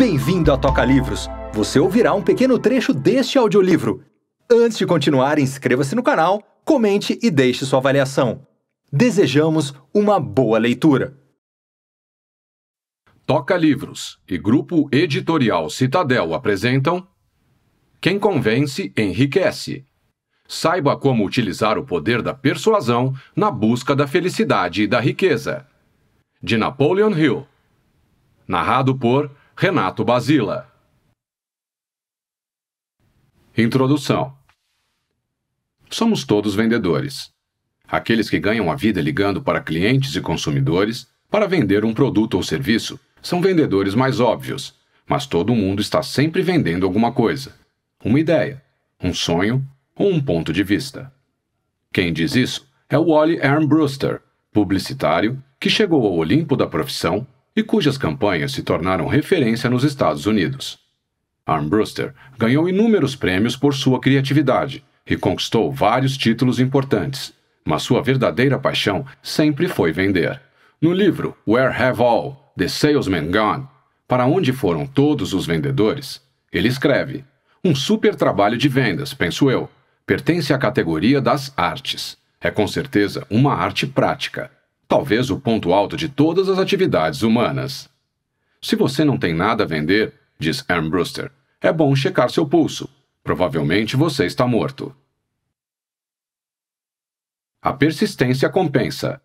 Bem-vindo à Toca Livros. Você ouvirá um pequeno trecho deste audiolivro. Antes de continuar, inscreva-se no canal, comente e deixe sua avaliação. Desejamos uma boa leitura. Toca Livros e Grupo Editorial Citadel apresentam Quem convence enriquece. Saiba como utilizar o poder da persuasão na busca da felicidade e da riqueza. De Napoleon Hill. Narrado por Renato Basila. Introdução: Somos todos vendedores. Aqueles que ganham a vida ligando para clientes e consumidores para vender um produto ou serviço são vendedores mais óbvios, mas todo mundo está sempre vendendo alguma coisa: uma ideia, um sonho ou um ponto de vista. Quem diz isso é o Wally Brewster, publicitário que chegou ao Olimpo da profissão e cujas campanhas se tornaram referência nos Estados Unidos. Armbruster ganhou inúmeros prêmios por sua criatividade e conquistou vários títulos importantes, mas sua verdadeira paixão sempre foi vender. No livro Where Have All The Salesmen Gone? Para onde foram todos os vendedores? Ele escreve: Um super trabalho de vendas, penso eu. Pertence à categoria das artes. É com certeza uma arte prática talvez o ponto alto de todas as atividades humanas. Se você não tem nada a vender, diz Armbruster, é bom checar seu pulso. Provavelmente você está morto. A persistência compensa.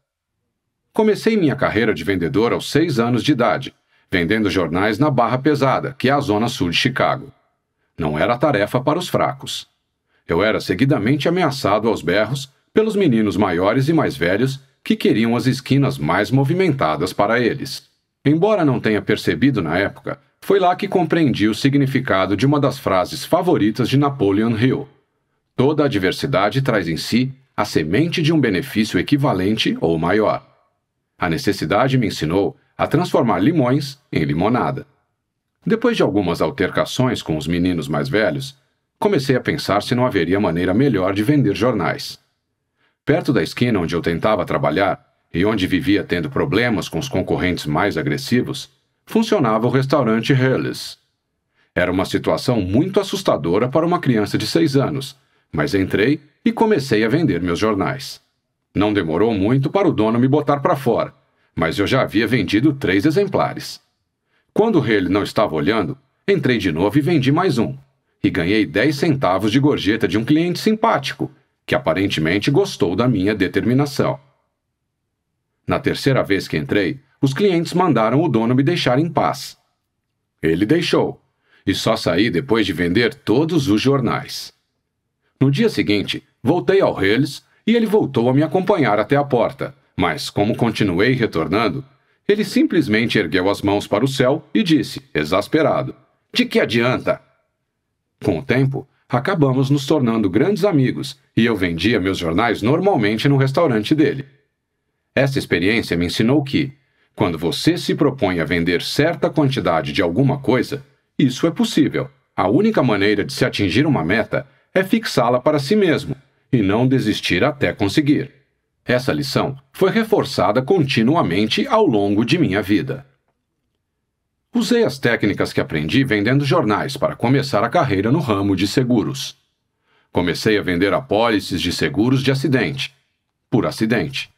Comecei minha carreira de vendedor aos seis anos de idade, vendendo jornais na Barra Pesada, que é a zona sul de Chicago. Não era tarefa para os fracos. Eu era seguidamente ameaçado aos berros pelos meninos maiores e mais velhos que queriam as esquinas mais movimentadas para eles. Embora não tenha percebido na época, foi lá que compreendi o significado de uma das frases favoritas de Napoleon Hill: Toda adversidade traz em si a semente de um benefício equivalente ou maior. A necessidade me ensinou a transformar limões em limonada. Depois de algumas altercações com os meninos mais velhos, comecei a pensar se não haveria maneira melhor de vender jornais. Perto da esquina onde eu tentava trabalhar e onde vivia tendo problemas com os concorrentes mais agressivos, funcionava o restaurante Helles. Era uma situação muito assustadora para uma criança de seis anos, mas entrei e comecei a vender meus jornais. Não demorou muito para o dono me botar para fora, mas eu já havia vendido três exemplares. Quando ele não estava olhando, entrei de novo e vendi mais um. E ganhei dez centavos de gorjeta de um cliente simpático, que aparentemente gostou da minha determinação. Na terceira vez que entrei, os clientes mandaram o dono me deixar em paz. Ele deixou, e só saí depois de vender todos os jornais. No dia seguinte, voltei ao Reles e ele voltou a me acompanhar até a porta, mas como continuei retornando, ele simplesmente ergueu as mãos para o céu e disse, exasperado: De que adianta? Com o tempo, acabamos nos tornando grandes amigos e eu vendia meus jornais normalmente no restaurante dele. Esta experiência me ensinou que, quando você se propõe a vender certa quantidade de alguma coisa, isso é possível. A única maneira de se atingir uma meta é fixá-la para si mesmo e não desistir até conseguir. Essa lição foi reforçada continuamente ao longo de minha vida. Usei as técnicas que aprendi vendendo jornais para começar a carreira no ramo de seguros. Comecei a vender apólices de seguros de acidente, por acidente.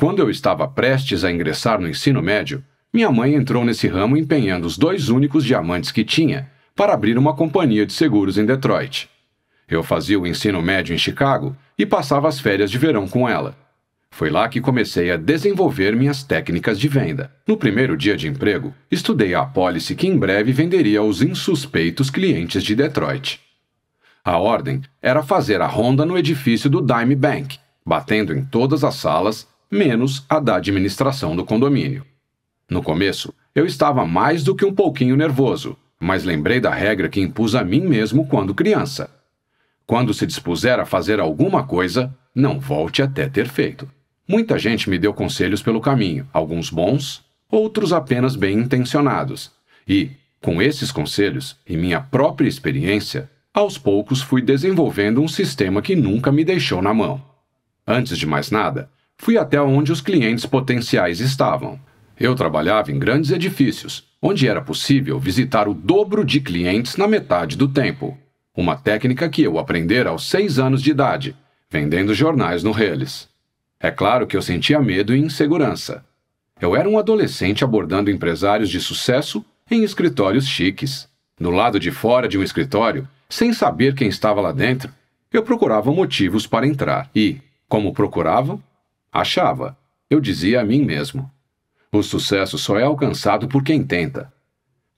Quando eu estava prestes a ingressar no ensino médio, minha mãe entrou nesse ramo empenhando os dois únicos diamantes que tinha para abrir uma companhia de seguros em Detroit. Eu fazia o ensino médio em Chicago e passava as férias de verão com ela. Foi lá que comecei a desenvolver minhas técnicas de venda. No primeiro dia de emprego, estudei a apólice que em breve venderia aos insuspeitos clientes de Detroit. A ordem era fazer a ronda no edifício do Dime Bank, batendo em todas as salas, menos a da administração do condomínio. No começo, eu estava mais do que um pouquinho nervoso, mas lembrei da regra que impus a mim mesmo quando criança. Quando se dispuser a fazer alguma coisa, não volte até ter feito. Muita gente me deu conselhos pelo caminho, alguns bons, outros apenas bem intencionados. E, com esses conselhos e minha própria experiência, aos poucos fui desenvolvendo um sistema que nunca me deixou na mão. Antes de mais nada, fui até onde os clientes potenciais estavam. Eu trabalhava em grandes edifícios, onde era possível visitar o dobro de clientes na metade do tempo. Uma técnica que eu aprendera aos seis anos de idade, vendendo jornais no Reles. É claro que eu sentia medo e insegurança. Eu era um adolescente abordando empresários de sucesso em escritórios chiques. No lado de fora de um escritório, sem saber quem estava lá dentro, eu procurava motivos para entrar e, como procurava, achava, eu dizia a mim mesmo. O sucesso só é alcançado por quem tenta.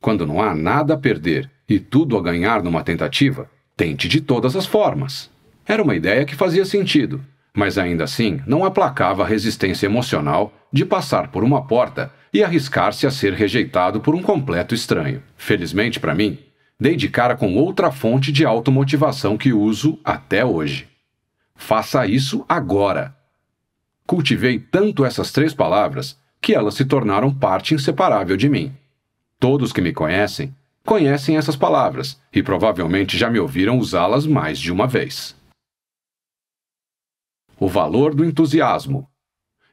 Quando não há nada a perder e tudo a ganhar numa tentativa, tente de todas as formas. Era uma ideia que fazia sentido, mas ainda assim não aplacava a resistência emocional de passar por uma porta e arriscar-se a ser rejeitado por um completo estranho. Felizmente para mim, dei de cara com outra fonte de automotivação que uso até hoje. Faça isso agora. Cultivei tanto essas três palavras que elas se tornaram parte inseparável de mim. Todos que me conhecem conhecem essas palavras e provavelmente já me ouviram usá-las mais de uma vez. O valor do entusiasmo.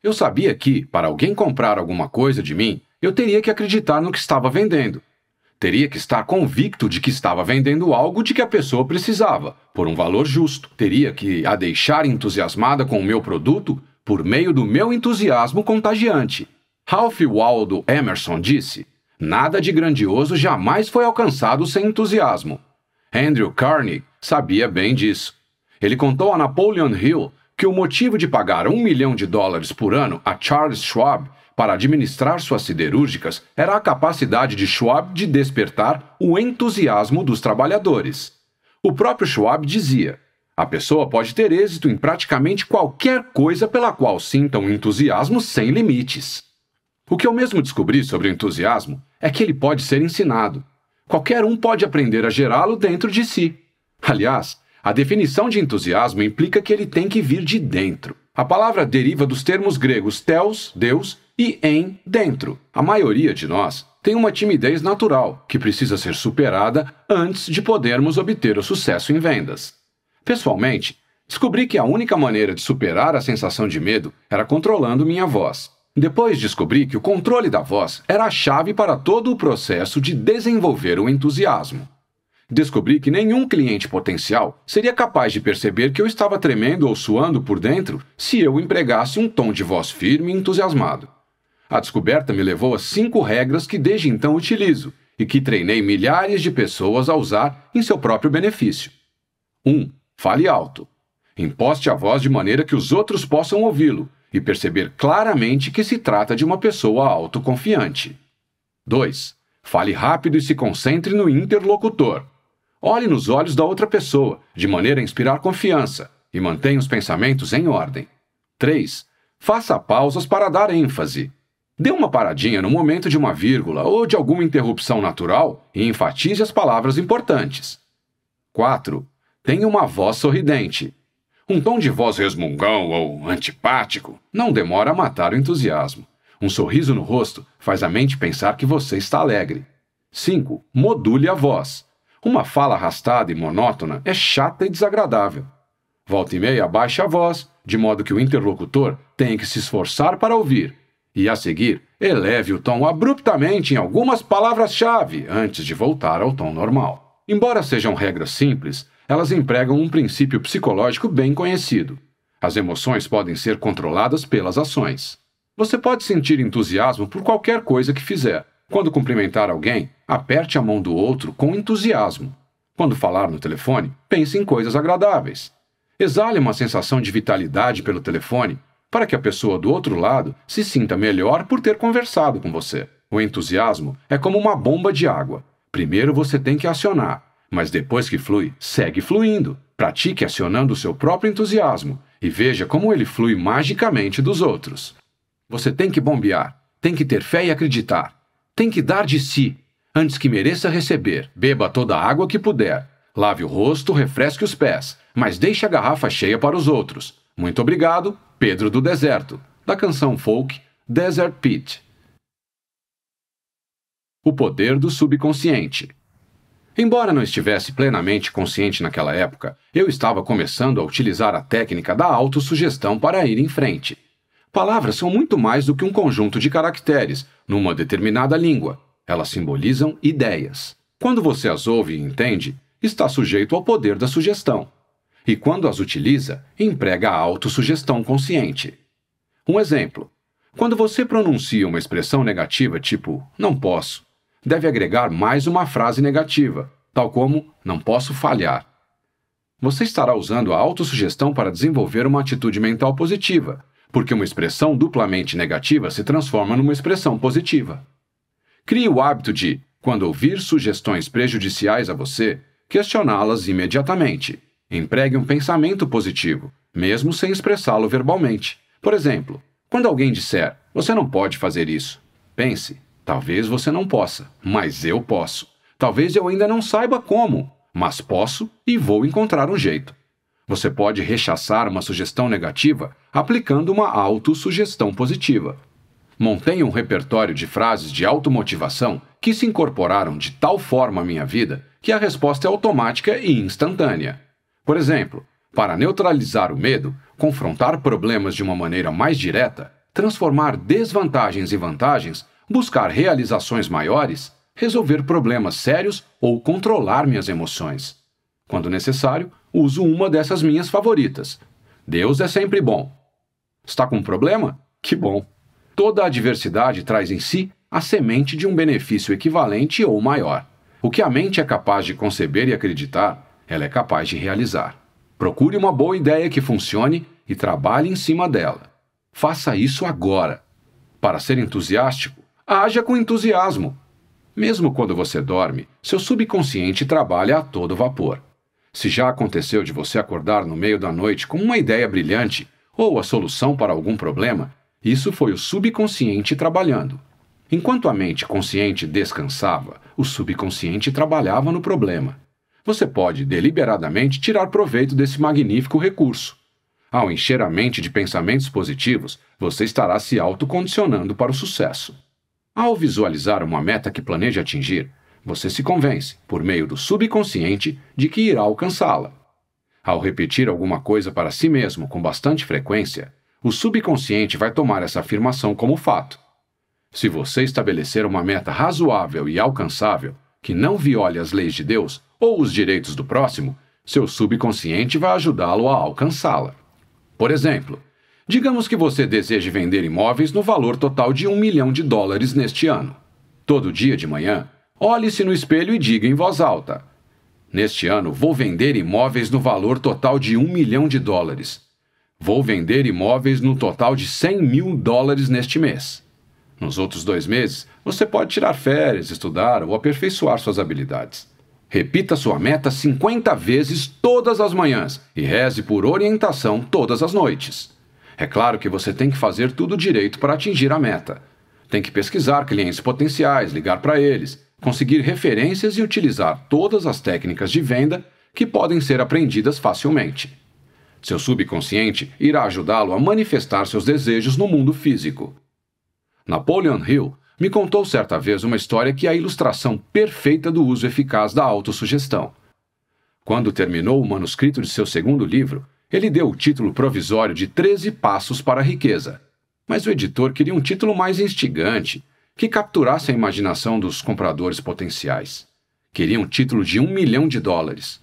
Eu sabia que, para alguém comprar alguma coisa de mim, eu teria que acreditar no que estava vendendo. Teria que estar convicto de que estava vendendo algo de que a pessoa precisava, por um valor justo. Teria que a deixar entusiasmada com o meu produto por meio do meu entusiasmo contagiante. Ralph Waldo Emerson disse: Nada de grandioso jamais foi alcançado sem entusiasmo. Andrew Carnegie sabia bem disso. Ele contou a Napoleon Hill que o motivo de pagar um milhão de dólares por ano a Charles Schwab para administrar suas siderúrgicas era a capacidade de Schwab de despertar o entusiasmo dos trabalhadores. O próprio Schwab dizia: a pessoa pode ter êxito em praticamente qualquer coisa pela qual sinta um entusiasmo sem limites. O que eu mesmo descobri sobre o entusiasmo é que ele pode ser ensinado. Qualquer um pode aprender a gerá-lo dentro de si. Aliás, a definição de entusiasmo implica que ele tem que vir de dentro. A palavra deriva dos termos gregos teos, Deus, e em, dentro. A maioria de nós tem uma timidez natural que precisa ser superada antes de podermos obter o sucesso em vendas. Pessoalmente, descobri que a única maneira de superar a sensação de medo era controlando minha voz. Depois descobri que o controle da voz era a chave para todo o processo de desenvolver o entusiasmo. Descobri que nenhum cliente potencial seria capaz de perceber que eu estava tremendo ou suando por dentro se eu empregasse um tom de voz firme e entusiasmado. A descoberta me levou a cinco regras que desde então utilizo e que treinei milhares de pessoas a usar em seu próprio benefício. 1. Um, fale alto. Imposte a voz de maneira que os outros possam ouvi-lo e perceber claramente que se trata de uma pessoa autoconfiante. 2. Fale rápido e se concentre no interlocutor, Olhe nos olhos da outra pessoa, de maneira a inspirar confiança, e mantenha os pensamentos em ordem. 3. Faça pausas para dar ênfase. Dê uma paradinha no momento de uma vírgula ou de alguma interrupção natural e enfatize as palavras importantes. 4. Tenha uma voz sorridente. Um tom de voz resmungão ou antipático não demora a matar o entusiasmo. Um sorriso no rosto faz a mente pensar que você está alegre. 5. Module a voz. Uma fala arrastada e monótona é chata e desagradável. Volta e meia baixe a voz, de modo que o interlocutor tenha que se esforçar para ouvir, e a seguir eleve o tom abruptamente em algumas palavras-chave antes de voltar ao tom normal. Embora sejam regras simples, elas empregam um princípio psicológico bem conhecido. As emoções podem ser controladas pelas ações. Você pode sentir entusiasmo por qualquer coisa que fizer. Quando cumprimentar alguém, Aperte a mão do outro com entusiasmo. Quando falar no telefone, pense em coisas agradáveis. Exale uma sensação de vitalidade pelo telefone para que a pessoa do outro lado se sinta melhor por ter conversado com você. O entusiasmo é como uma bomba de água. Primeiro você tem que acionar, mas depois que flui, segue fluindo. Pratique acionando o seu próprio entusiasmo e veja como ele flui magicamente dos outros. Você tem que bombear, tem que ter fé e acreditar, tem que dar de si, antes que mereça receber. Beba toda a água que puder. Lave o rosto, refresque os pés, mas deixe a garrafa cheia para os outros. Muito obrigado, Pedro do Deserto, da canção folk Desert Pit. O poder do subconsciente. Embora não estivesse plenamente consciente naquela época, eu estava começando a utilizar a técnica da autossugestão para ir em frente. Palavras são muito mais do que um conjunto de caracteres numa determinada língua, elas simbolizam ideias. Quando você as ouve e entende, está sujeito ao poder da sugestão. E quando as utiliza, emprega a autossugestão consciente. Um exemplo: quando você pronuncia uma expressão negativa, tipo não posso, deve agregar mais uma frase negativa, tal como não posso falhar. Você estará usando a autossugestão para desenvolver uma atitude mental positiva, porque uma expressão duplamente negativa se transforma numa expressão positiva. Crie o hábito de, quando ouvir sugestões prejudiciais a você, questioná-las imediatamente. Empregue um pensamento positivo, mesmo sem expressá-lo verbalmente. Por exemplo, quando alguém disser: Você não pode fazer isso, pense: Talvez você não possa, mas eu posso. Talvez eu ainda não saiba como, mas posso e vou encontrar um jeito. Você pode rechaçar uma sugestão negativa aplicando uma autossugestão positiva. Montei um repertório de frases de automotivação que se incorporaram de tal forma à minha vida que a resposta é automática e instantânea. Por exemplo, para neutralizar o medo, confrontar problemas de uma maneira mais direta, transformar desvantagens em vantagens, buscar realizações maiores, resolver problemas sérios ou controlar minhas emoções. Quando necessário, uso uma dessas minhas favoritas. Deus é sempre bom. Está com um problema? Que bom! Toda adversidade traz em si a semente de um benefício equivalente ou maior. O que a mente é capaz de conceber e acreditar, ela é capaz de realizar. Procure uma boa ideia que funcione e trabalhe em cima dela. Faça isso agora. Para ser entusiástico, haja com entusiasmo. Mesmo quando você dorme, seu subconsciente trabalha a todo vapor. Se já aconteceu de você acordar no meio da noite com uma ideia brilhante ou a solução para algum problema, isso foi o subconsciente trabalhando. Enquanto a mente consciente descansava, o subconsciente trabalhava no problema. Você pode deliberadamente tirar proveito desse magnífico recurso. Ao encher a mente de pensamentos positivos, você estará se autocondicionando para o sucesso. Ao visualizar uma meta que planeja atingir, você se convence, por meio do subconsciente, de que irá alcançá-la. Ao repetir alguma coisa para si mesmo com bastante frequência, o subconsciente vai tomar essa afirmação como fato. Se você estabelecer uma meta razoável e alcançável, que não viole as leis de Deus ou os direitos do próximo, seu subconsciente vai ajudá-lo a alcançá-la. Por exemplo, digamos que você deseje vender imóveis no valor total de um milhão de dólares neste ano. Todo dia de manhã, olhe-se no espelho e diga em voz alta: Neste ano vou vender imóveis no valor total de um milhão de dólares. Vou vender imóveis no total de 100 mil dólares neste mês. Nos outros dois meses, você pode tirar férias, estudar ou aperfeiçoar suas habilidades. Repita sua meta 50 vezes todas as manhãs e reze por orientação todas as noites. É claro que você tem que fazer tudo direito para atingir a meta. Tem que pesquisar clientes potenciais, ligar para eles, conseguir referências e utilizar todas as técnicas de venda que podem ser aprendidas facilmente. Seu subconsciente irá ajudá-lo a manifestar seus desejos no mundo físico. Napoleon Hill me contou certa vez uma história que é a ilustração perfeita do uso eficaz da autossugestão. Quando terminou o manuscrito de seu segundo livro, ele deu o título provisório de 13 Passos para a Riqueza. Mas o editor queria um título mais instigante, que capturasse a imaginação dos compradores potenciais. Queria um título de um milhão de dólares.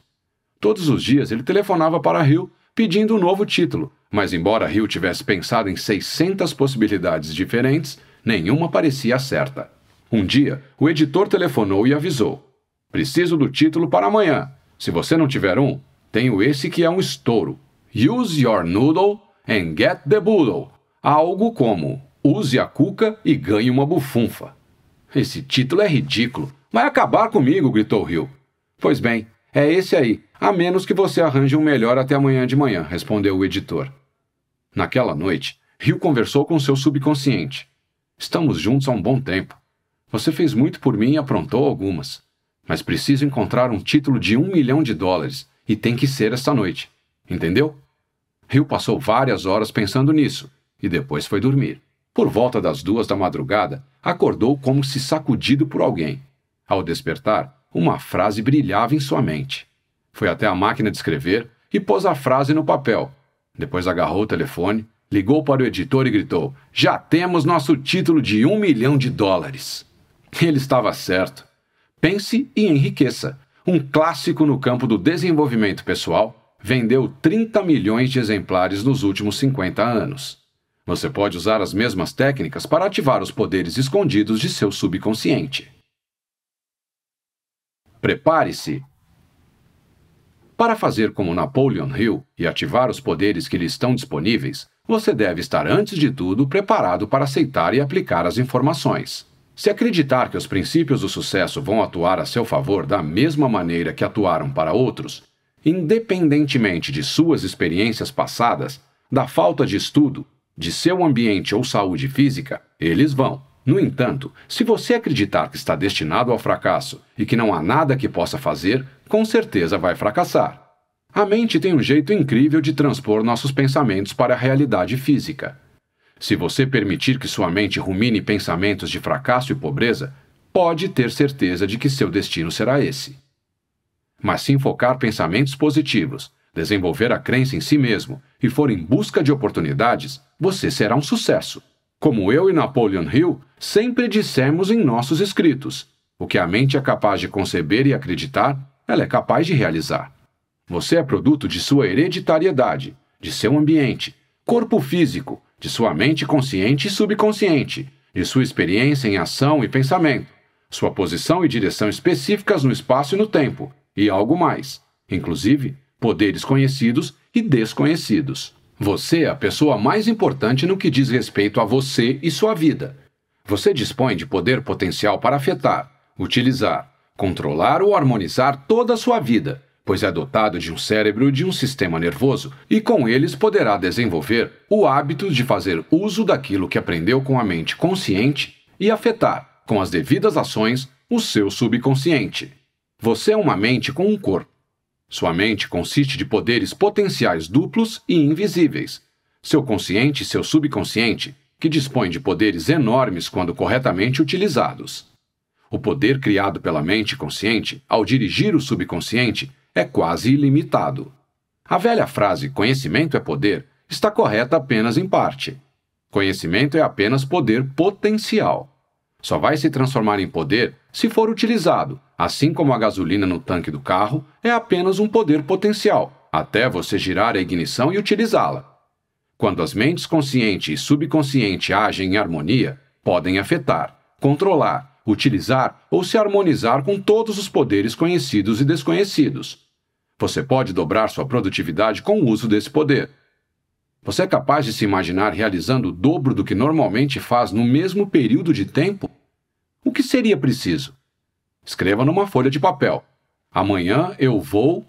Todos os dias ele telefonava para Hill pedindo um novo título, mas embora Hill tivesse pensado em 600 possibilidades diferentes, nenhuma parecia certa. Um dia, o editor telefonou e avisou: Preciso do título para amanhã. Se você não tiver um, tenho esse que é um estouro. Use your noodle and get the boodle. Algo como: Use a cuca e ganhe uma bufunfa. Esse título é ridículo. Vai acabar comigo, gritou Hill. Pois bem, é esse aí, a menos que você arranje um melhor até amanhã de manhã, respondeu o editor. Naquela noite, Rio conversou com seu subconsciente. Estamos juntos há um bom tempo. Você fez muito por mim e aprontou algumas. Mas preciso encontrar um título de um milhão de dólares e tem que ser esta noite. Entendeu? Rio passou várias horas pensando nisso e depois foi dormir. Por volta das duas da madrugada, acordou como se sacudido por alguém. Ao despertar, uma frase brilhava em sua mente foi até a máquina de escrever e pôs a frase no papel. Depois agarrou o telefone, ligou para o editor e gritou: Já temos nosso título de um milhão de dólares. Ele estava certo. Pense e enriqueça. Um clássico no campo do desenvolvimento pessoal vendeu 30 milhões de exemplares nos últimos 50 anos. Você pode usar as mesmas técnicas para ativar os poderes escondidos de seu subconsciente. Prepare-se para fazer como Napoleon Hill e ativar os poderes que lhe estão disponíveis, você deve estar, antes de tudo, preparado para aceitar e aplicar as informações. Se acreditar que os princípios do sucesso vão atuar a seu favor da mesma maneira que atuaram para outros, independentemente de suas experiências passadas, da falta de estudo, de seu ambiente ou saúde física, eles vão. No entanto, se você acreditar que está destinado ao fracasso e que não há nada que possa fazer, com certeza vai fracassar. A mente tem um jeito incrível de transpor nossos pensamentos para a realidade física. Se você permitir que sua mente rumine pensamentos de fracasso e pobreza, pode ter certeza de que seu destino será esse. Mas se enfocar pensamentos positivos, desenvolver a crença em si mesmo e for em busca de oportunidades, você será um sucesso. Como eu e Napoleon Hill, sempre dissemos em nossos escritos. O que a mente é capaz de conceber e acreditar, ela é capaz de realizar. Você é produto de sua hereditariedade, de seu ambiente, corpo físico, de sua mente consciente e subconsciente, de sua experiência em ação e pensamento, sua posição e direção específicas no espaço e no tempo, e algo mais, inclusive poderes conhecidos e desconhecidos. Você é a pessoa mais importante no que diz respeito a você e sua vida. Você dispõe de poder potencial para afetar, utilizar, controlar ou harmonizar toda a sua vida, pois é dotado de um cérebro e de um sistema nervoso, e com eles poderá desenvolver o hábito de fazer uso daquilo que aprendeu com a mente consciente e afetar, com as devidas ações, o seu subconsciente. Você é uma mente com um corpo. Sua mente consiste de poderes potenciais duplos e invisíveis. Seu consciente e seu subconsciente que dispõe de poderes enormes quando corretamente utilizados. O poder criado pela mente consciente, ao dirigir o subconsciente, é quase ilimitado. A velha frase conhecimento é poder está correta apenas em parte. Conhecimento é apenas poder potencial. Só vai se transformar em poder se for utilizado, assim como a gasolina no tanque do carro é apenas um poder potencial, até você girar a ignição e utilizá-la. Quando as mentes consciente e subconsciente agem em harmonia, podem afetar, controlar, utilizar ou se harmonizar com todos os poderes conhecidos e desconhecidos. Você pode dobrar sua produtividade com o uso desse poder. Você é capaz de se imaginar realizando o dobro do que normalmente faz no mesmo período de tempo? O que seria preciso? Escreva numa folha de papel. Amanhã eu vou.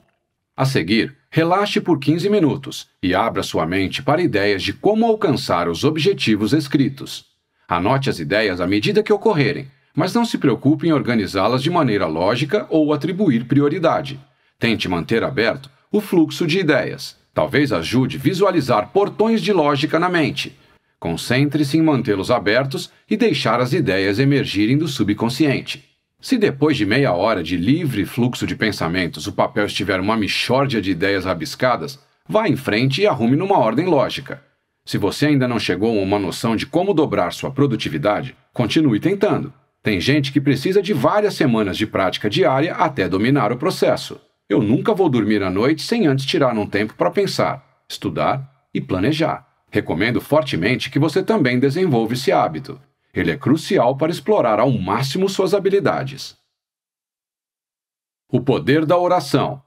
A seguir, Relaxe por 15 minutos e abra sua mente para ideias de como alcançar os objetivos escritos. Anote as ideias à medida que ocorrerem, mas não se preocupe em organizá-las de maneira lógica ou atribuir prioridade. Tente manter aberto o fluxo de ideias. Talvez ajude visualizar portões de lógica na mente. Concentre-se em mantê-los abertos e deixar as ideias emergirem do subconsciente. Se depois de meia hora de livre fluxo de pensamentos o papel estiver uma mixórdia de ideias rabiscadas, vá em frente e arrume numa ordem lógica. Se você ainda não chegou a uma noção de como dobrar sua produtividade, continue tentando. Tem gente que precisa de várias semanas de prática diária até dominar o processo. Eu nunca vou dormir à noite sem antes tirar um tempo para pensar, estudar e planejar. Recomendo fortemente que você também desenvolva esse hábito ele é crucial para explorar ao máximo suas habilidades. O poder da oração.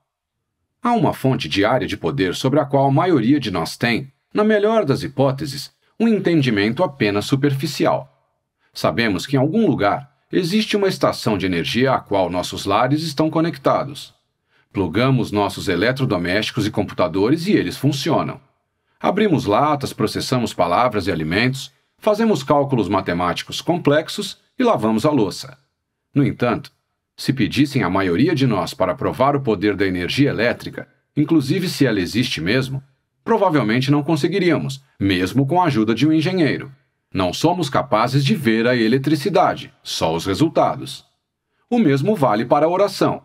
Há uma fonte diária de poder sobre a qual a maioria de nós tem, na melhor das hipóteses, um entendimento apenas superficial. Sabemos que em algum lugar existe uma estação de energia à qual nossos lares estão conectados. Plugamos nossos eletrodomésticos e computadores e eles funcionam. Abrimos latas, processamos palavras e alimentos, fazemos cálculos matemáticos complexos e lavamos a louça. No entanto, se pedissem à maioria de nós para provar o poder da energia elétrica, inclusive se ela existe mesmo, provavelmente não conseguiríamos, mesmo com a ajuda de um engenheiro. Não somos capazes de ver a eletricidade, só os resultados. O mesmo vale para a oração.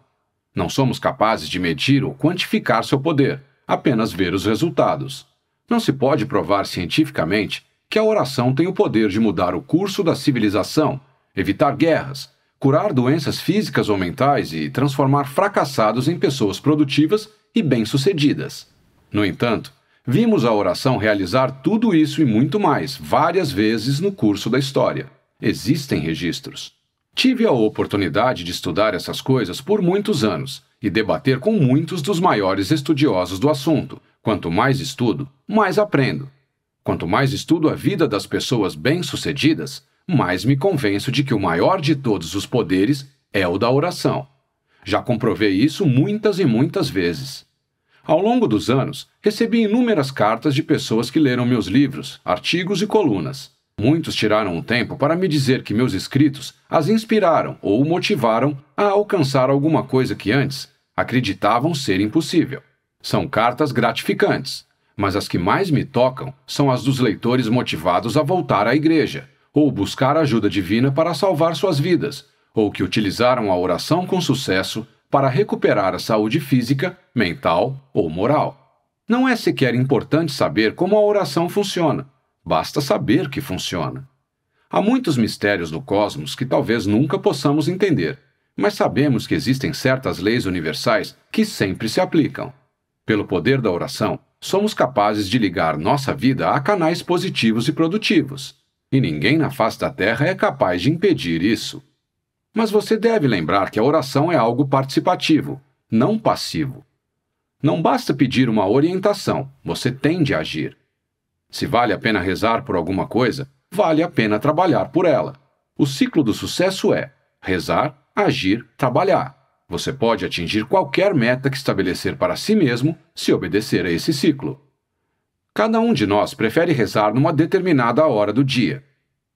Não somos capazes de medir ou quantificar seu poder, apenas ver os resultados. Não se pode provar cientificamente que a oração tem o poder de mudar o curso da civilização, evitar guerras, curar doenças físicas ou mentais e transformar fracassados em pessoas produtivas e bem-sucedidas. No entanto, vimos a oração realizar tudo isso e muito mais várias vezes no curso da história. Existem registros. Tive a oportunidade de estudar essas coisas por muitos anos e debater com muitos dos maiores estudiosos do assunto. Quanto mais estudo, mais aprendo. Quanto mais estudo a vida das pessoas bem-sucedidas, mais me convenço de que o maior de todos os poderes é o da oração. Já comprovei isso muitas e muitas vezes. Ao longo dos anos, recebi inúmeras cartas de pessoas que leram meus livros, artigos e colunas. Muitos tiraram um tempo para me dizer que meus escritos as inspiraram ou motivaram a alcançar alguma coisa que antes acreditavam ser impossível. São cartas gratificantes, mas as que mais me tocam são as dos leitores motivados a voltar à igreja, ou buscar ajuda divina para salvar suas vidas, ou que utilizaram a oração com sucesso para recuperar a saúde física, mental ou moral. Não é sequer importante saber como a oração funciona, basta saber que funciona. Há muitos mistérios no cosmos que talvez nunca possamos entender, mas sabemos que existem certas leis universais que sempre se aplicam. Pelo poder da oração, somos capazes de ligar nossa vida a canais positivos e produtivos, e ninguém na face da Terra é capaz de impedir isso. Mas você deve lembrar que a oração é algo participativo, não passivo. Não basta pedir uma orientação, você tem de agir. Se vale a pena rezar por alguma coisa, vale a pena trabalhar por ela. O ciclo do sucesso é rezar, agir, trabalhar. Você pode atingir qualquer meta que estabelecer para si mesmo se obedecer a esse ciclo. Cada um de nós prefere rezar numa determinada hora do dia.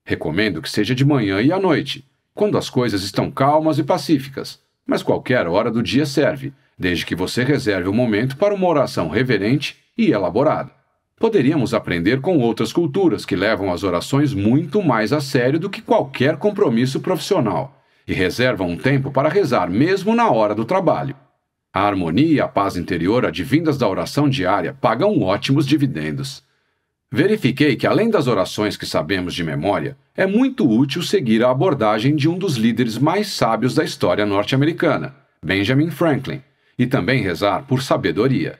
Recomendo que seja de manhã e à noite, quando as coisas estão calmas e pacíficas, mas qualquer hora do dia serve, desde que você reserve o um momento para uma oração reverente e elaborada. Poderíamos aprender com outras culturas que levam as orações muito mais a sério do que qualquer compromisso profissional e reservam um tempo para rezar, mesmo na hora do trabalho. A harmonia e a paz interior advindas da oração diária pagam ótimos dividendos. Verifiquei que, além das orações que sabemos de memória, é muito útil seguir a abordagem de um dos líderes mais sábios da história norte-americana, Benjamin Franklin, e também rezar por sabedoria.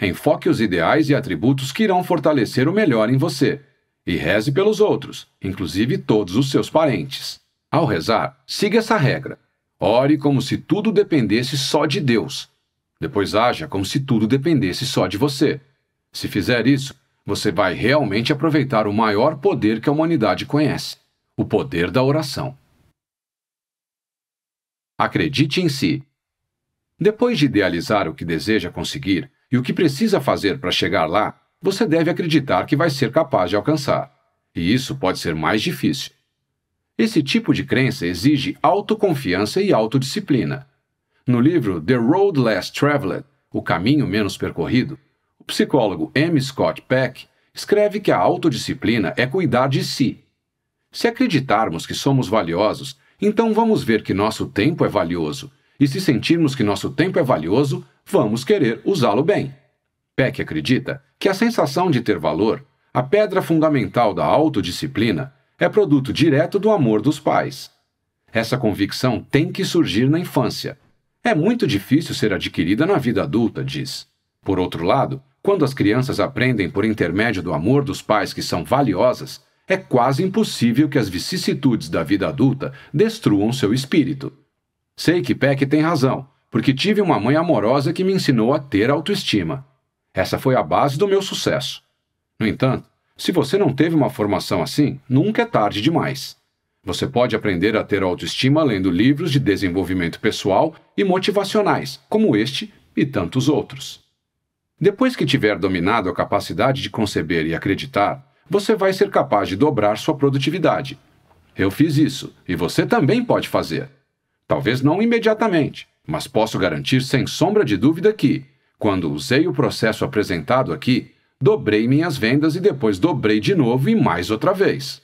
Enfoque os ideais e atributos que irão fortalecer o melhor em você, e reze pelos outros, inclusive todos os seus parentes. Ao rezar, siga essa regra. Ore como se tudo dependesse só de Deus. Depois haja como se tudo dependesse só de você. Se fizer isso, você vai realmente aproveitar o maior poder que a humanidade conhece o poder da oração. Acredite em si. Depois de idealizar o que deseja conseguir e o que precisa fazer para chegar lá, você deve acreditar que vai ser capaz de alcançar. E isso pode ser mais difícil. Esse tipo de crença exige autoconfiança e autodisciplina. No livro The Road Less Traveled O Caminho Menos Percorrido, o psicólogo M. Scott Peck escreve que a autodisciplina é cuidar de si. Se acreditarmos que somos valiosos, então vamos ver que nosso tempo é valioso, e se sentirmos que nosso tempo é valioso, vamos querer usá-lo bem. Peck acredita que a sensação de ter valor, a pedra fundamental da autodisciplina, é produto direto do amor dos pais. Essa convicção tem que surgir na infância. É muito difícil ser adquirida na vida adulta, diz. Por outro lado, quando as crianças aprendem por intermédio do amor dos pais que são valiosas, é quase impossível que as vicissitudes da vida adulta destruam seu espírito. Sei que Peck tem razão, porque tive uma mãe amorosa que me ensinou a ter autoestima. Essa foi a base do meu sucesso. No entanto, se você não teve uma formação assim, nunca é tarde demais. Você pode aprender a ter autoestima lendo livros de desenvolvimento pessoal e motivacionais, como este e tantos outros. Depois que tiver dominado a capacidade de conceber e acreditar, você vai ser capaz de dobrar sua produtividade. Eu fiz isso e você também pode fazer. Talvez não imediatamente, mas posso garantir sem sombra de dúvida que, quando usei o processo apresentado aqui, dobrei minhas vendas e depois dobrei de novo e mais outra vez.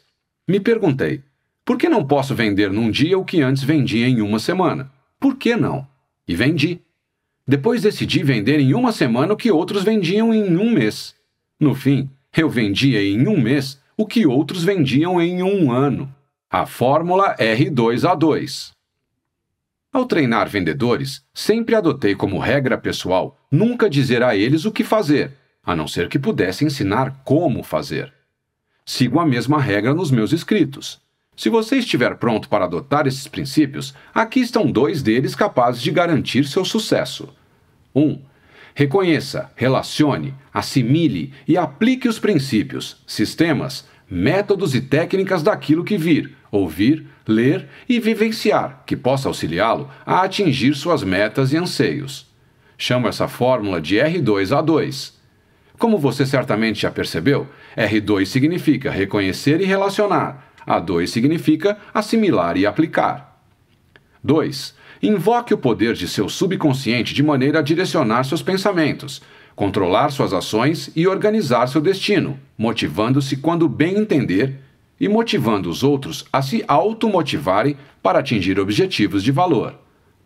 Me perguntei: por que não posso vender num dia o que antes vendia em uma semana? Por que não? E vendi. Depois decidi vender em uma semana o que outros vendiam em um mês. No fim, eu vendia em um mês o que outros vendiam em um ano. A fórmula R2A2. Ao treinar vendedores, sempre adotei como regra pessoal nunca dizer a eles o que fazer, a não ser que pudesse ensinar como fazer. Sigo a mesma regra nos meus escritos. Se você estiver pronto para adotar esses princípios, aqui estão dois deles capazes de garantir seu sucesso. 1. Um, reconheça, relacione, assimile e aplique os princípios, sistemas, métodos e técnicas daquilo que vir, ouvir, ler e vivenciar, que possa auxiliá-lo a atingir suas metas e anseios. Chamo essa fórmula de R2A2. Como você certamente já percebeu, R2 significa reconhecer e relacionar. A2 significa assimilar e aplicar. 2. Invoque o poder de seu subconsciente de maneira a direcionar seus pensamentos, controlar suas ações e organizar seu destino, motivando-se quando bem entender e motivando os outros a se automotivarem para atingir objetivos de valor.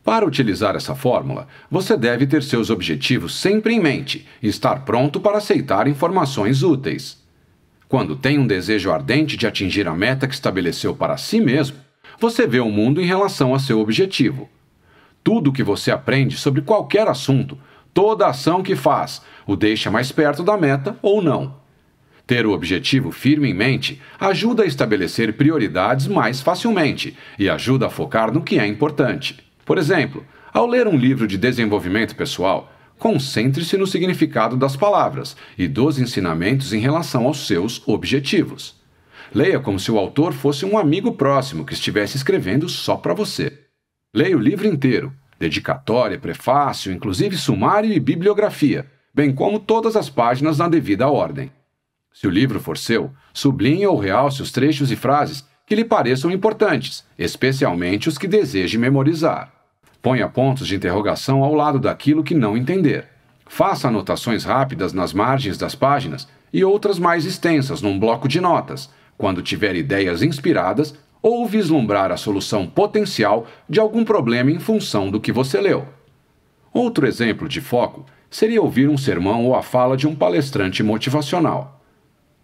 Para utilizar essa fórmula, você deve ter seus objetivos sempre em mente e estar pronto para aceitar informações úteis. Quando tem um desejo ardente de atingir a meta que estabeleceu para si mesmo, você vê o mundo em relação a seu objetivo. Tudo o que você aprende sobre qualquer assunto, toda ação que faz, o deixa mais perto da meta ou não. Ter o objetivo firme em mente ajuda a estabelecer prioridades mais facilmente e ajuda a focar no que é importante. Por exemplo, ao ler um livro de desenvolvimento pessoal, concentre-se no significado das palavras e dos ensinamentos em relação aos seus objetivos. Leia como se o autor fosse um amigo próximo que estivesse escrevendo só para você. Leia o livro inteiro, dedicatória, prefácio, inclusive sumário e bibliografia, bem como todas as páginas na devida ordem. Se o livro for seu, sublinhe ou realce os trechos e frases que lhe pareçam importantes, especialmente os que deseje memorizar. Ponha pontos de interrogação ao lado daquilo que não entender. Faça anotações rápidas nas margens das páginas e outras mais extensas num bloco de notas, quando tiver ideias inspiradas ou vislumbrar a solução potencial de algum problema em função do que você leu. Outro exemplo de foco seria ouvir um sermão ou a fala de um palestrante motivacional.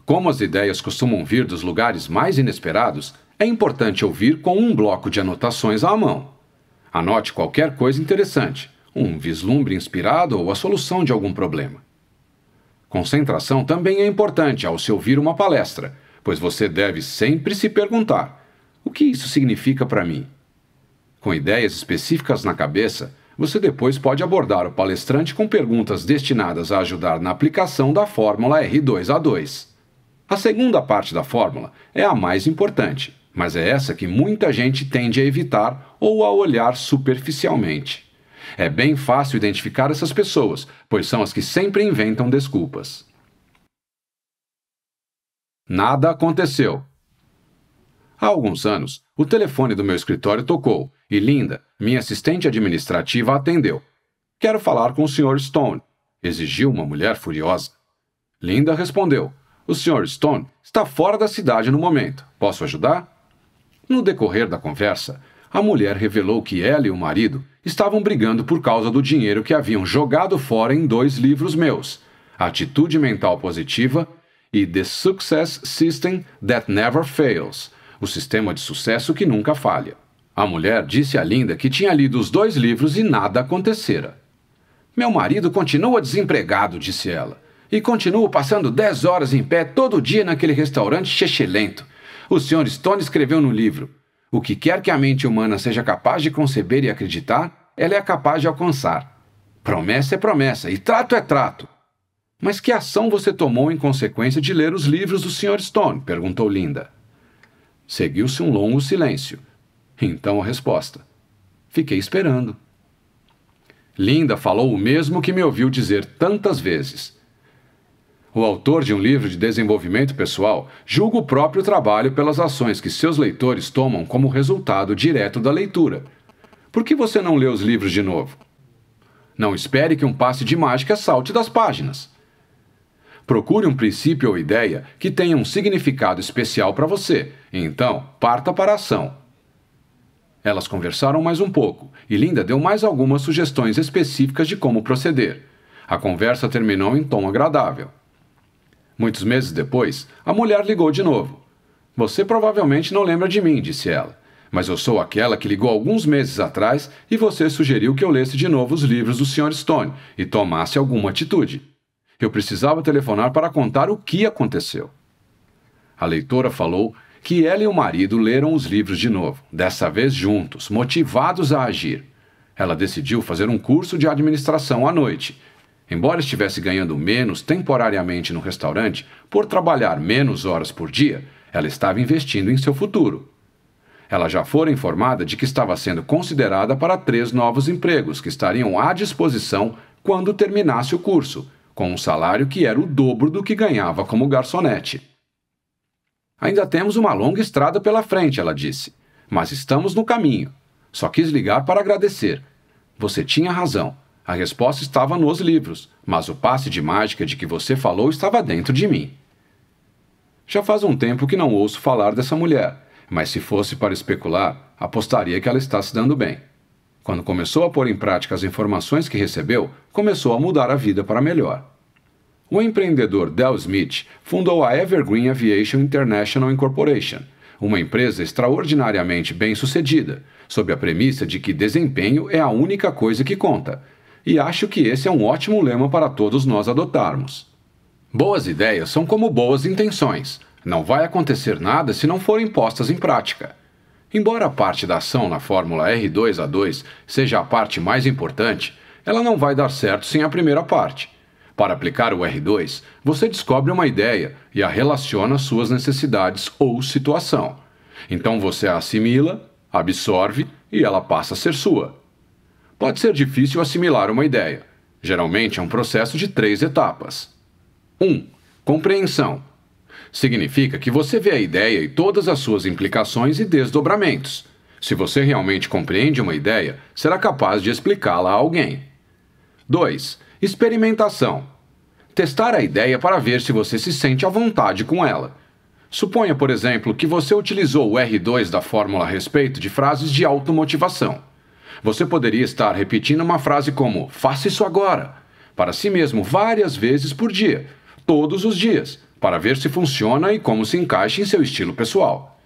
Como as ideias costumam vir dos lugares mais inesperados, é importante ouvir com um bloco de anotações à mão. Anote qualquer coisa interessante, um vislumbre inspirado ou a solução de algum problema. Concentração também é importante ao se ouvir uma palestra, pois você deve sempre se perguntar: o que isso significa para mim? Com ideias específicas na cabeça, você depois pode abordar o palestrante com perguntas destinadas a ajudar na aplicação da fórmula R2A2. A segunda parte da fórmula é a mais importante, mas é essa que muita gente tende a evitar ou a olhar superficialmente. É bem fácil identificar essas pessoas, pois são as que sempre inventam desculpas. Nada aconteceu. Há alguns anos, o telefone do meu escritório tocou e Linda, minha assistente administrativa, atendeu. Quero falar com o Sr. Stone, exigiu uma mulher furiosa. Linda respondeu: O Sr. Stone está fora da cidade no momento. Posso ajudar? No decorrer da conversa, a mulher revelou que ela e o marido estavam brigando por causa do dinheiro que haviam jogado fora em dois livros meus: Atitude Mental Positiva e The Success System That Never Fails o sistema de sucesso que nunca falha. A mulher disse a Linda que tinha lido os dois livros e nada acontecera. Meu marido continua desempregado, disse ela, e continuo passando 10 horas em pé todo dia naquele restaurante chechelento. O Sr. Stone escreveu no livro: o que quer que a mente humana seja capaz de conceber e acreditar, ela é capaz de alcançar. Promessa é promessa e trato é trato. Mas que ação você tomou em consequência de ler os livros do Sr. Stone? perguntou Linda. Seguiu-se um longo silêncio. Então a resposta: Fiquei esperando. Linda falou o mesmo que me ouviu dizer tantas vezes. O autor de um livro de desenvolvimento pessoal julga o próprio trabalho pelas ações que seus leitores tomam como resultado direto da leitura. Por que você não lê os livros de novo? Não espere que um passe de mágica salte das páginas. Procure um princípio ou ideia que tenha um significado especial para você, e então parta para a ação. Elas conversaram mais um pouco, e Linda deu mais algumas sugestões específicas de como proceder. A conversa terminou em tom agradável. Muitos meses depois, a mulher ligou de novo. Você provavelmente não lembra de mim, disse ela, mas eu sou aquela que ligou alguns meses atrás e você sugeriu que eu lesse de novo os livros do Sr. Stone e tomasse alguma atitude. Eu precisava telefonar para contar o que aconteceu. A leitora falou que ela e o marido leram os livros de novo, dessa vez juntos, motivados a agir. Ela decidiu fazer um curso de administração à noite Embora estivesse ganhando menos temporariamente no restaurante por trabalhar menos horas por dia, ela estava investindo em seu futuro. Ela já fora informada de que estava sendo considerada para três novos empregos que estariam à disposição quando terminasse o curso, com um salário que era o dobro do que ganhava como garçonete. Ainda temos uma longa estrada pela frente, ela disse, mas estamos no caminho. Só quis ligar para agradecer. Você tinha razão. A resposta estava nos livros, mas o passe de mágica de que você falou estava dentro de mim. Já faz um tempo que não ouço falar dessa mulher, mas se fosse para especular, apostaria que ela está se dando bem. Quando começou a pôr em prática as informações que recebeu, começou a mudar a vida para melhor. O empreendedor Dell Smith fundou a Evergreen Aviation International Incorporation, uma empresa extraordinariamente bem-sucedida, sob a premissa de que desempenho é a única coisa que conta e acho que esse é um ótimo lema para todos nós adotarmos. Boas ideias são como boas intenções. Não vai acontecer nada se não forem postas em prática. Embora a parte da ação na fórmula R2A2 seja a parte mais importante, ela não vai dar certo sem a primeira parte. Para aplicar o R2, você descobre uma ideia e a relaciona às suas necessidades ou situação. Então você a assimila, absorve e ela passa a ser sua pode ser difícil assimilar uma ideia. Geralmente é um processo de três etapas. 1. Um, compreensão. Significa que você vê a ideia e todas as suas implicações e desdobramentos. Se você realmente compreende uma ideia, será capaz de explicá-la a alguém. 2. Experimentação. Testar a ideia para ver se você se sente à vontade com ela. Suponha, por exemplo, que você utilizou o R2 da fórmula a respeito de frases de automotivação. Você poderia estar repetindo uma frase como faça isso agora para si mesmo várias vezes por dia, todos os dias, para ver se funciona e como se encaixa em seu estilo pessoal.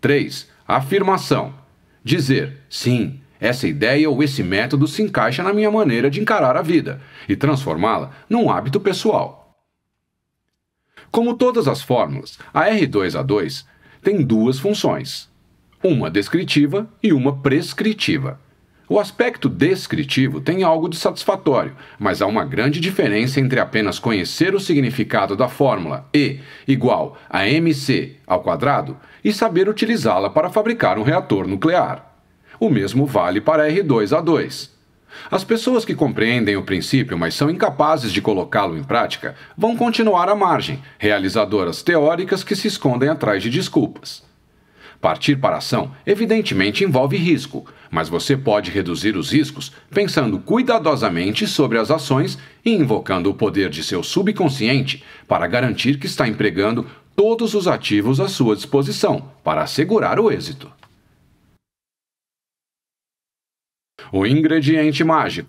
3. Afirmação. Dizer: sim, essa ideia ou esse método se encaixa na minha maneira de encarar a vida e transformá-la num hábito pessoal. Como todas as fórmulas, a R2A2 tem duas funções: uma descritiva e uma prescritiva. O aspecto descritivo tem algo de satisfatório, mas há uma grande diferença entre apenas conhecer o significado da fórmula E igual a mc ao quadrado e saber utilizá-la para fabricar um reator nuclear. O mesmo vale para R2A2. As pessoas que compreendem o princípio, mas são incapazes de colocá-lo em prática, vão continuar à margem, realizadoras teóricas que se escondem atrás de desculpas. Partir para a ação evidentemente envolve risco, mas você pode reduzir os riscos pensando cuidadosamente sobre as ações e invocando o poder de seu subconsciente para garantir que está empregando todos os ativos à sua disposição para assegurar o êxito. O ingrediente mágico.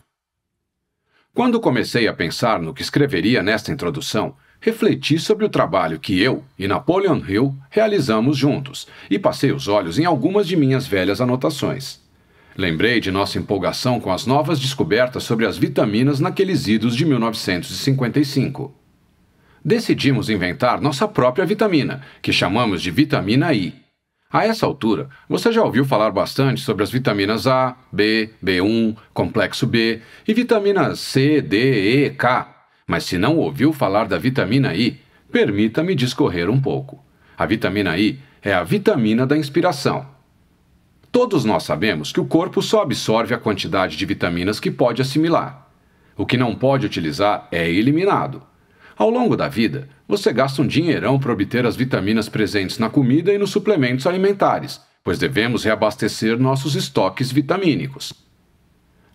Quando comecei a pensar no que escreveria nesta introdução, refleti sobre o trabalho que eu e Napoleon Hill realizamos juntos e passei os olhos em algumas de minhas velhas anotações. Lembrei de nossa empolgação com as novas descobertas sobre as vitaminas naqueles idos de 1955. Decidimos inventar nossa própria vitamina, que chamamos de vitamina I. A essa altura, você já ouviu falar bastante sobre as vitaminas A, B, B1, complexo B e vitaminas C, D, E, K, mas se não ouviu falar da vitamina I, permita-me discorrer um pouco. A vitamina I é a vitamina da inspiração. Todos nós sabemos que o corpo só absorve a quantidade de vitaminas que pode assimilar. O que não pode utilizar é eliminado. Ao longo da vida, você gasta um dinheirão para obter as vitaminas presentes na comida e nos suplementos alimentares, pois devemos reabastecer nossos estoques vitamínicos.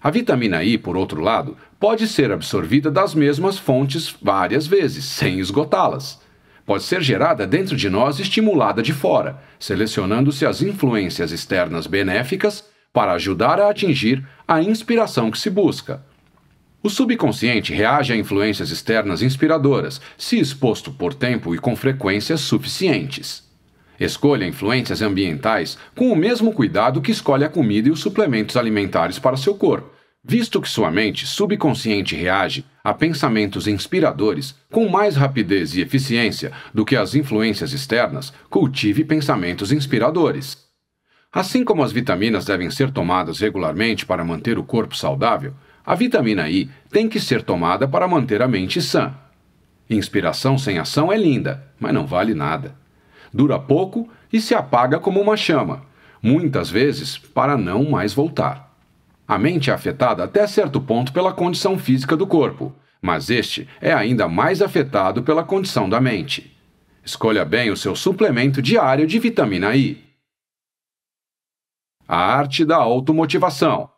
A vitamina I, por outro lado, pode ser absorvida das mesmas fontes várias vezes, sem esgotá-las. Pode ser gerada dentro de nós e estimulada de fora, selecionando-se as influências externas benéficas para ajudar a atingir a inspiração que se busca. O subconsciente reage a influências externas inspiradoras, se exposto por tempo e com frequências suficientes. Escolha influências ambientais com o mesmo cuidado que escolhe a comida e os suplementos alimentares para seu corpo, Visto que sua mente subconsciente reage a pensamentos inspiradores com mais rapidez e eficiência do que as influências externas, cultive pensamentos inspiradores. Assim como as vitaminas devem ser tomadas regularmente para manter o corpo saudável, a vitamina I tem que ser tomada para manter a mente sã. Inspiração sem ação é linda, mas não vale nada. Dura pouco e se apaga como uma chama, muitas vezes para não mais voltar. A mente é afetada até certo ponto pela condição física do corpo, mas este é ainda mais afetado pela condição da mente. Escolha bem o seu suplemento diário de vitamina I. A arte da automotivação.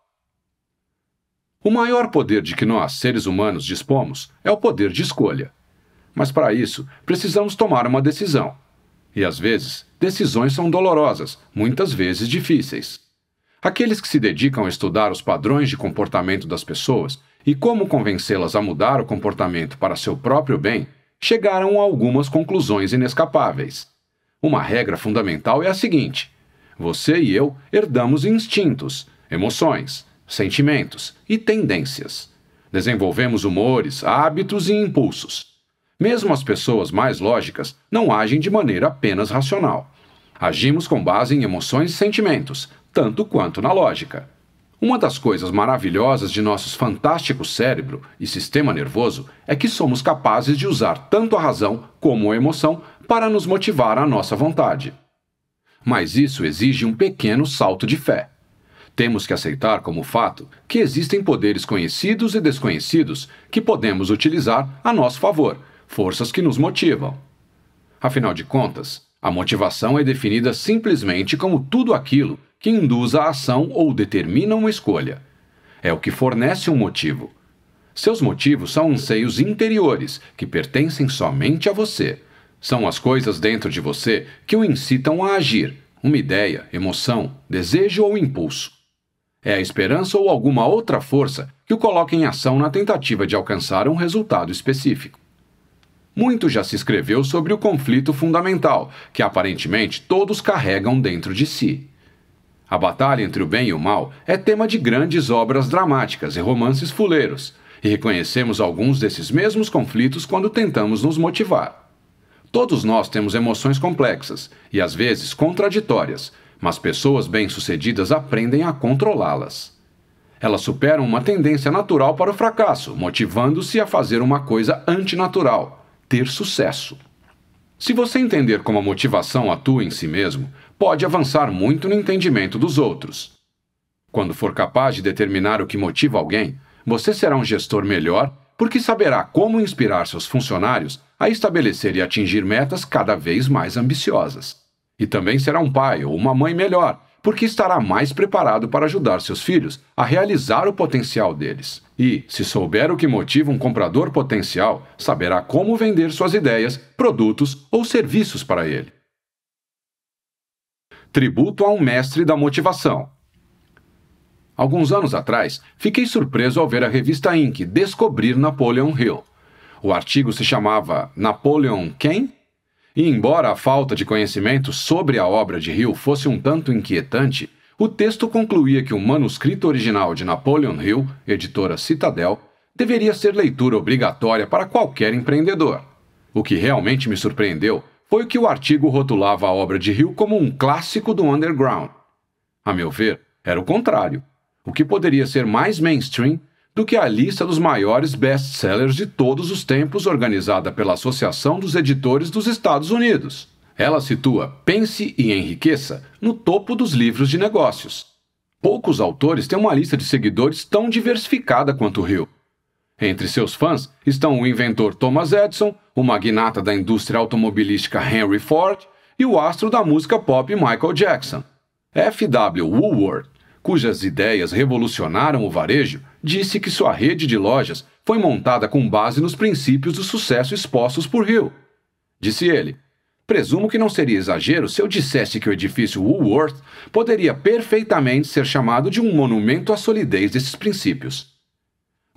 O maior poder de que nós, seres humanos, dispomos é o poder de escolha. Mas para isso, precisamos tomar uma decisão. E às vezes, decisões são dolorosas, muitas vezes difíceis. Aqueles que se dedicam a estudar os padrões de comportamento das pessoas e como convencê-las a mudar o comportamento para seu próprio bem, chegaram a algumas conclusões inescapáveis. Uma regra fundamental é a seguinte: você e eu herdamos instintos, emoções, sentimentos e tendências. Desenvolvemos humores, hábitos e impulsos. Mesmo as pessoas mais lógicas não agem de maneira apenas racional. Agimos com base em emoções e sentimentos, tanto quanto na lógica. Uma das coisas maravilhosas de nossos fantásticos cérebro e sistema nervoso é que somos capazes de usar tanto a razão como a emoção para nos motivar à nossa vontade. Mas isso exige um pequeno salto de fé. Temos que aceitar como fato que existem poderes conhecidos e desconhecidos que podemos utilizar a nosso favor, forças que nos motivam. Afinal de contas, a motivação é definida simplesmente como tudo aquilo que induz a ação ou determina uma escolha. É o que fornece um motivo. Seus motivos são anseios interiores que pertencem somente a você. São as coisas dentro de você que o incitam a agir, uma ideia, emoção, desejo ou impulso. É a esperança ou alguma outra força que o coloca em ação na tentativa de alcançar um resultado específico. Muito já se escreveu sobre o conflito fundamental, que aparentemente todos carregam dentro de si. A batalha entre o bem e o mal é tema de grandes obras dramáticas e romances fuleiros, e reconhecemos alguns desses mesmos conflitos quando tentamos nos motivar. Todos nós temos emoções complexas e às vezes contraditórias, mas pessoas bem-sucedidas aprendem a controlá-las. Elas superam uma tendência natural para o fracasso, motivando-se a fazer uma coisa antinatural, ter sucesso. Se você entender como a motivação atua em si mesmo, pode avançar muito no entendimento dos outros. Quando for capaz de determinar o que motiva alguém, você será um gestor melhor porque saberá como inspirar seus funcionários a estabelecer e atingir metas cada vez mais ambiciosas. E também será um pai ou uma mãe melhor, porque estará mais preparado para ajudar seus filhos a realizar o potencial deles. E, se souber o que motiva um comprador potencial, saberá como vender suas ideias, produtos ou serviços para ele tributo a um mestre da motivação. Alguns anos atrás, fiquei surpreso ao ver a revista Inc. descobrir Napoleon Hill. O artigo se chamava Napoleon quem? E embora a falta de conhecimento sobre a obra de Hill fosse um tanto inquietante, o texto concluía que o manuscrito original de Napoleon Hill, editora Citadel, deveria ser leitura obrigatória para qualquer empreendedor. O que realmente me surpreendeu foi o que o artigo rotulava a obra de Hill como um clássico do underground. A meu ver, era o contrário, o que poderia ser mais mainstream do que a lista dos maiores best-sellers de todos os tempos organizada pela Associação dos Editores dos Estados Unidos. Ela situa Pense e Enriqueça no topo dos livros de negócios. Poucos autores têm uma lista de seguidores tão diversificada quanto Hill. Entre seus fãs estão o inventor Thomas Edison, o magnata da indústria automobilística Henry Ford e o astro da música pop Michael Jackson. F.W. Woolworth, cujas ideias revolucionaram o varejo, disse que sua rede de lojas foi montada com base nos princípios do sucesso expostos por Hill. Disse ele: Presumo que não seria exagero se eu dissesse que o edifício Woolworth poderia perfeitamente ser chamado de um monumento à solidez desses princípios.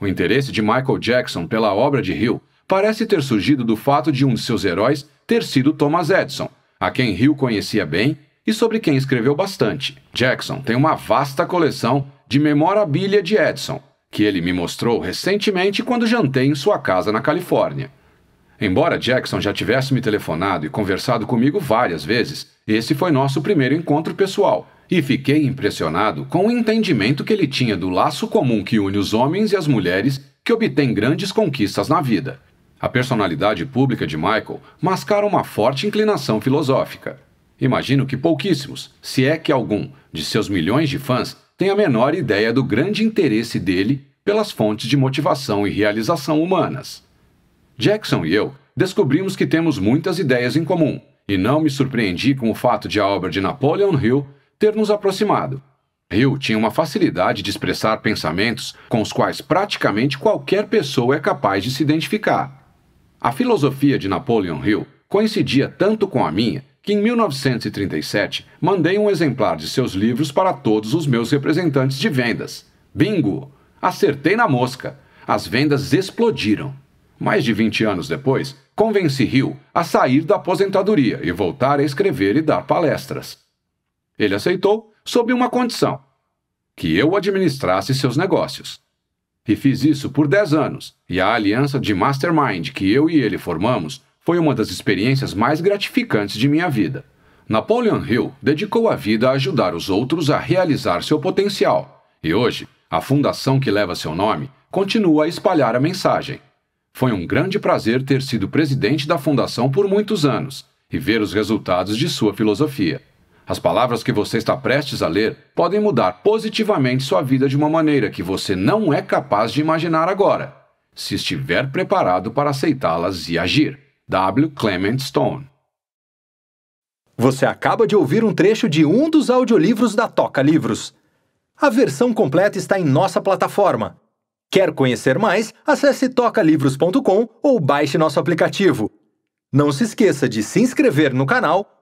O interesse de Michael Jackson pela obra de Hill parece ter surgido do fato de um de seus heróis ter sido Thomas Edison, a quem Hill conhecia bem e sobre quem escreveu bastante. Jackson tem uma vasta coleção de memorabilia de Edison, que ele me mostrou recentemente quando jantei em sua casa na Califórnia. Embora Jackson já tivesse me telefonado e conversado comigo várias vezes, esse foi nosso primeiro encontro pessoal e fiquei impressionado com o entendimento que ele tinha do laço comum que une os homens e as mulheres que obtêm grandes conquistas na vida. A personalidade pública de Michael mascara uma forte inclinação filosófica. Imagino que pouquíssimos, se é que algum, de seus milhões de fãs tem a menor ideia do grande interesse dele pelas fontes de motivação e realização humanas. Jackson e eu descobrimos que temos muitas ideias em comum, e não me surpreendi com o fato de a obra de Napoleon Hill ter nos aproximado. Hill tinha uma facilidade de expressar pensamentos com os quais praticamente qualquer pessoa é capaz de se identificar. A filosofia de Napoleon Hill coincidia tanto com a minha que, em 1937, mandei um exemplar de seus livros para todos os meus representantes de vendas. Bingo! Acertei na mosca! As vendas explodiram. Mais de 20 anos depois, convenci Hill a sair da aposentadoria e voltar a escrever e dar palestras. Ele aceitou, sob uma condição: que eu administrasse seus negócios. E fiz isso por 10 anos, e a aliança de mastermind que eu e ele formamos foi uma das experiências mais gratificantes de minha vida. Napoleon Hill dedicou a vida a ajudar os outros a realizar seu potencial, e hoje, a fundação que leva seu nome continua a espalhar a mensagem. Foi um grande prazer ter sido presidente da fundação por muitos anos e ver os resultados de sua filosofia. As palavras que você está prestes a ler podem mudar positivamente sua vida de uma maneira que você não é capaz de imaginar agora, se estiver preparado para aceitá-las e agir. W. Clement Stone Você acaba de ouvir um trecho de um dos audiolivros da Toca Livros. A versão completa está em nossa plataforma. Quer conhecer mais? Acesse tocalivros.com ou baixe nosso aplicativo. Não se esqueça de se inscrever no canal